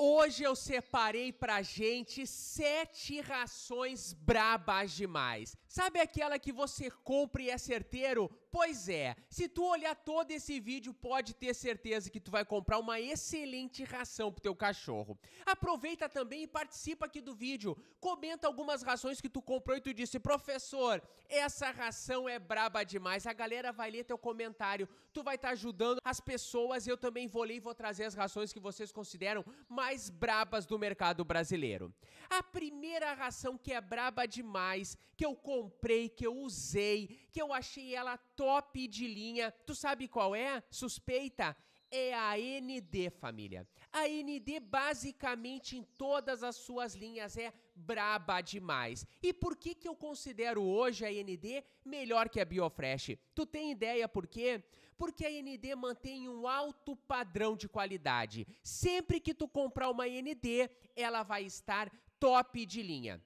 Hoje eu separei pra gente sete rações brabas demais. Sabe aquela que você compra e é certeiro? Pois é, se tu olhar todo esse vídeo, pode ter certeza que tu vai comprar uma excelente ração pro teu cachorro. Aproveita também e participa aqui do vídeo. Comenta algumas rações que tu comprou e tu disse: "Professor, essa ração é braba demais". A galera vai ler teu comentário. Tu vai estar tá ajudando as pessoas. Eu também vou ler e vou trazer as rações que vocês consideram mais brabas do mercado brasileiro. A primeira ração que é braba demais, que eu comprei, que eu usei, que eu achei ela top de linha. Tu sabe qual é? Suspeita? é a ND família. A ND basicamente, em todas as suas linhas, é braba demais. E por que, que eu considero hoje a ND melhor que a Biofresh? Tu tem ideia por quê? Porque a ND mantém um alto padrão de qualidade. Sempre que tu comprar uma ND, ela vai estar top de linha.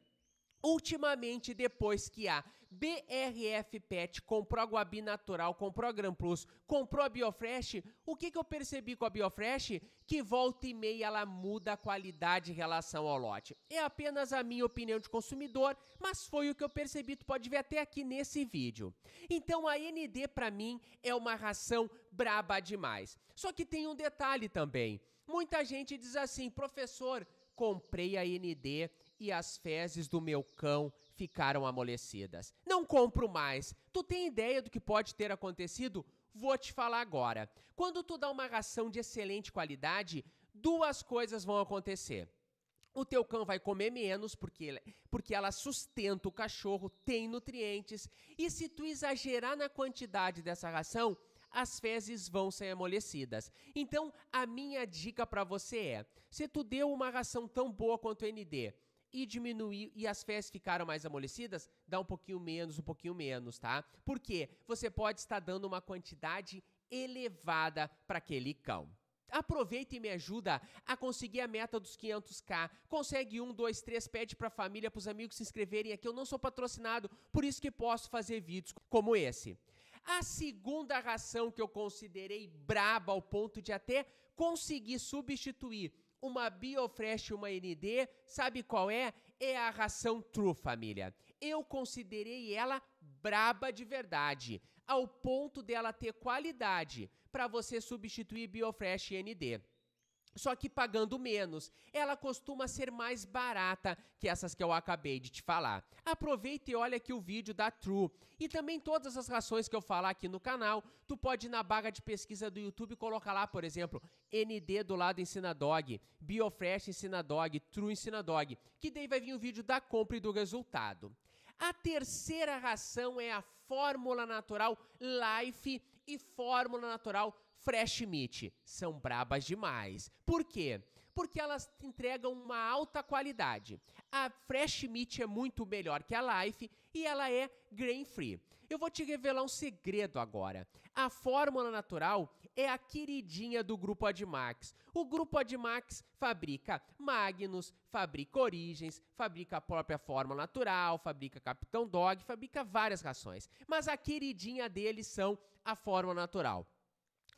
Ultimamente, depois que a BRF Pet comprou a Guabi Natural, comprou a Gran Plus, comprou a Biofresh, o que, que eu percebi com a Biofresh? Que volta e meia ela muda a qualidade em relação ao lote. É apenas a minha opinião de consumidor, mas foi o que eu percebi, tu pode ver até aqui nesse vídeo. Então a ND para mim é uma ração braba demais. Só que tem um detalhe também. Muita gente diz assim, professor, comprei a ND e as fezes do meu cão ficaram amolecidas. Não compro mais. Tu tem ideia do que pode ter acontecido? Vou te falar agora. Quando tu dá uma ração de excelente qualidade, duas coisas vão acontecer. O teu cão vai comer menos porque, porque ela sustenta o cachorro, tem nutrientes, e se tu exagerar na quantidade dessa ração, as fezes vão ser amolecidas. Então, a minha dica para você é: se tu deu uma ração tão boa quanto o ND, e diminuiu e as fezes ficaram mais amolecidas, dá um pouquinho menos, um pouquinho menos, tá? Porque você pode estar dando uma quantidade elevada para aquele cão. Aproveita e me ajuda a conseguir a meta dos 500k. Consegue um, dois, três, pede para a família, para os amigos se inscreverem aqui. Eu não sou patrocinado, por isso que posso fazer vídeos como esse. A segunda ração que eu considerei braba ao ponto de até conseguir substituir uma Biofresh, uma ND, sabe qual é? É a ração True, família. Eu considerei ela braba de verdade, ao ponto dela ter qualidade para você substituir Biofresh e ND só que pagando menos. Ela costuma ser mais barata que essas que eu acabei de te falar. Aproveita e olha aqui o vídeo da True. E também todas as rações que eu falar aqui no canal, tu pode ir na barra de pesquisa do YouTube e colocar lá, por exemplo, ND do lado ensina dog, Biofresh ensina dog, True ensina dog, que daí vai vir o vídeo da compra e do resultado. A terceira ração é a fórmula natural Life e fórmula natural Fresh Meat são brabas demais. Por quê? Porque elas entregam uma alta qualidade. A Fresh Meat é muito melhor que a Life e ela é grain free. Eu vou te revelar um segredo agora. A fórmula natural é a queridinha do Grupo Admax. O Grupo Admax fabrica Magnus, fabrica Origens, fabrica a própria fórmula natural, fabrica Capitão Dog, fabrica várias rações. Mas a queridinha deles são a fórmula natural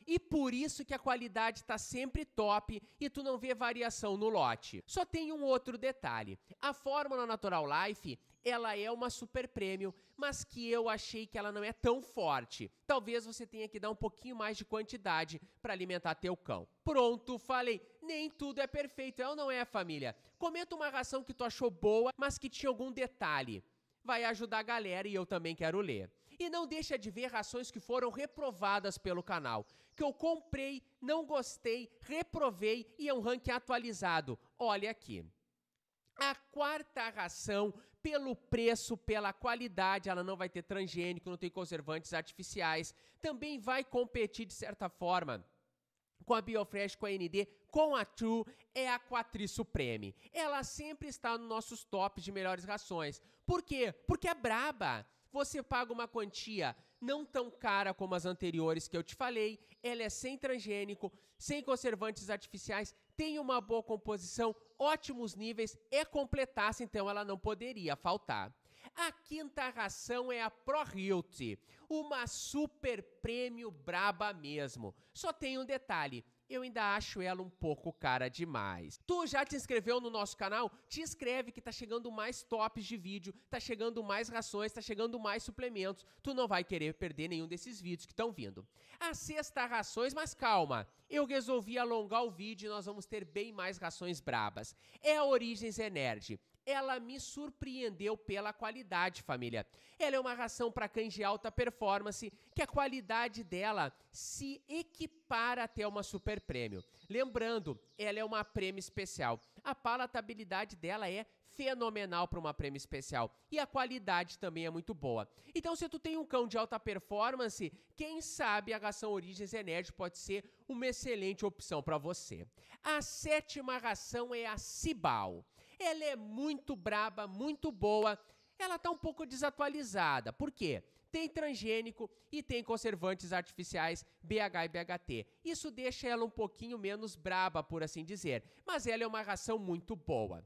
e por isso que a qualidade está sempre top e tu não vê variação no lote. Só tem um outro detalhe: a fórmula Natural Life ela é uma super prêmio, mas que eu achei que ela não é tão forte. Talvez você tenha que dar um pouquinho mais de quantidade para alimentar teu cão. Pronto, falei, nem tudo é perfeito, é ou não é, família? Comenta uma ração que tu achou boa, mas que tinha algum detalhe. Vai ajudar a galera e eu também quero ler. E não deixa de ver rações que foram reprovadas pelo canal, que eu comprei, não gostei, reprovei e é um ranking atualizado. Olha aqui. A quarta ração, pelo preço, pela qualidade, ela não vai ter transgênico, não tem conservantes artificiais, também vai competir de certa forma com a Biofresh, com a ND, com a True, é a Quatri Supreme. Ela sempre está nos nossos tops de melhores rações. Por quê? Porque é braba. Você paga uma quantia não tão cara como as anteriores que eu te falei, ela é sem transgênico, sem conservantes artificiais, tem uma boa composição, ótimos níveis, é completasse, então ela não poderia faltar. A quinta ração é a ProHilt, uma super prêmio braba mesmo. Só tem um detalhe, eu ainda acho ela um pouco cara demais. Tu já te inscreveu no nosso canal? Te inscreve que tá chegando mais tops de vídeo, tá chegando mais rações, tá chegando mais suplementos. Tu não vai querer perder nenhum desses vídeos que estão vindo. A sexta rações, mas calma. Eu resolvi alongar o vídeo e nós vamos ter bem mais rações brabas. É a Origens Energy ela me surpreendeu pela qualidade, família. Ela é uma ração para cães de alta performance que a qualidade dela se equipara até uma super prêmio. Lembrando, ela é uma prêmio especial. A palatabilidade dela é fenomenal para uma prêmio especial e a qualidade também é muito boa. Então, se tu tem um cão de alta performance, quem sabe a ração Origens Energy pode ser uma excelente opção para você. A sétima ração é a Cibal. Ela é muito braba, muito boa. Ela está um pouco desatualizada. Por quê? Tem transgênico e tem conservantes artificiais BH e BHT. Isso deixa ela um pouquinho menos braba, por assim dizer. Mas ela é uma ração muito boa.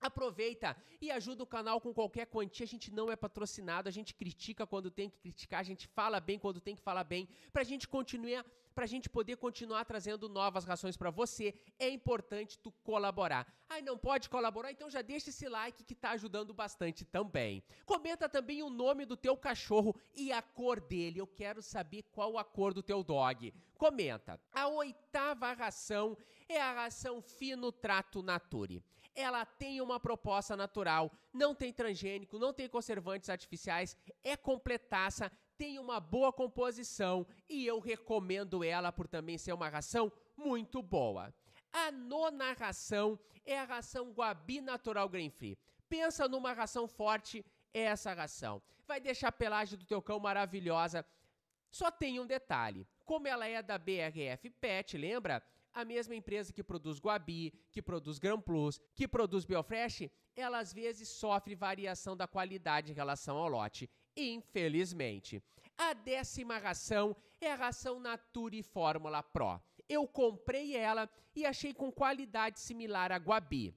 Aproveita e ajuda o canal com qualquer quantia. A gente não é patrocinado, a gente critica quando tem que criticar, a gente fala bem quando tem que falar bem, pra gente continuar, pra gente poder continuar trazendo novas rações para você. É importante tu colaborar. Aí não pode colaborar, então já deixa esse like que tá ajudando bastante também. Comenta também o nome do teu cachorro e a cor dele. Eu quero saber qual a cor do teu dog. Comenta. A oitava ração é a ração fino trato nature ela tem uma proposta natural, não tem transgênico, não tem conservantes artificiais, é completaça, tem uma boa composição e eu recomendo ela por também ser uma ração muito boa. A nona ração é a ração Guabi Natural Green Free. Pensa numa ração forte, é essa ração. Vai deixar a pelagem do teu cão maravilhosa. Só tem um detalhe. Como ela é da BRF Pet, lembra? a mesma empresa que produz Guabi, que produz Gran Plus, que produz Biofresh, ela às vezes sofre variação da qualidade em relação ao lote, infelizmente. A décima ração é a ração Nature Fórmula Pro. Eu comprei ela e achei com qualidade similar à Guabi.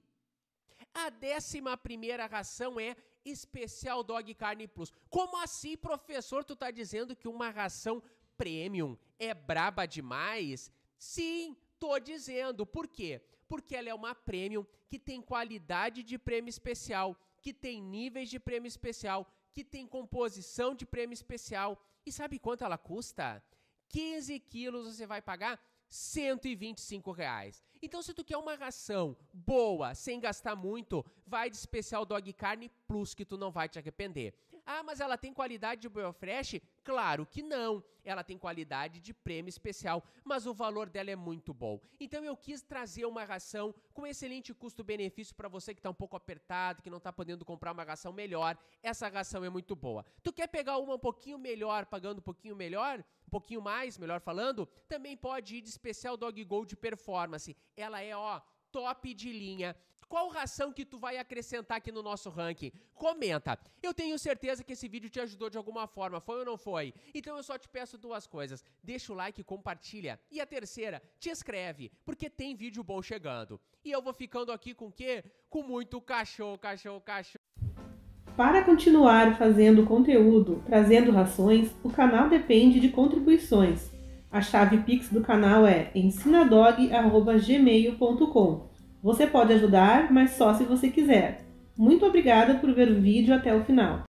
A décima primeira ração é especial Dog Carne Plus. Como assim, professor, tu tá dizendo que uma ração premium é braba demais? Sim, Tô dizendo, por quê? Porque ela é uma premium que tem qualidade de prêmio especial, que tem níveis de prêmio especial, que tem composição de prêmio especial. E sabe quanto ela custa? 15 quilos você vai pagar 125 reais. Então, se tu quer uma ração boa, sem gastar muito, vai de especial Dog Carne Plus, que tu não vai te arrepender. Ah, mas ela tem qualidade de Biofresh? Claro que não. Ela tem qualidade de prêmio especial, mas o valor dela é muito bom. Então eu quis trazer uma ração com excelente custo-benefício para você que está um pouco apertado, que não está podendo comprar uma ração melhor. Essa ração é muito boa. Tu quer pegar uma um pouquinho melhor, pagando um pouquinho melhor? Um pouquinho mais, melhor falando? Também pode ir de especial Dog Gold Performance. Ela é, ó, top de linha. Qual ração que tu vai acrescentar aqui no nosso ranking? Comenta. Eu tenho certeza que esse vídeo te ajudou de alguma forma, foi ou não foi? Então eu só te peço duas coisas. Deixa o like, compartilha. E a terceira, te inscreve, porque tem vídeo bom chegando. E eu vou ficando aqui com o quê? Com muito cachorro, cachorro, cachorro. Para continuar fazendo conteúdo, trazendo rações, o canal depende de contribuições. A chave Pix do canal é ensinadog.gmail.com. Você pode ajudar, mas só se você quiser. Muito obrigada por ver o vídeo até o final.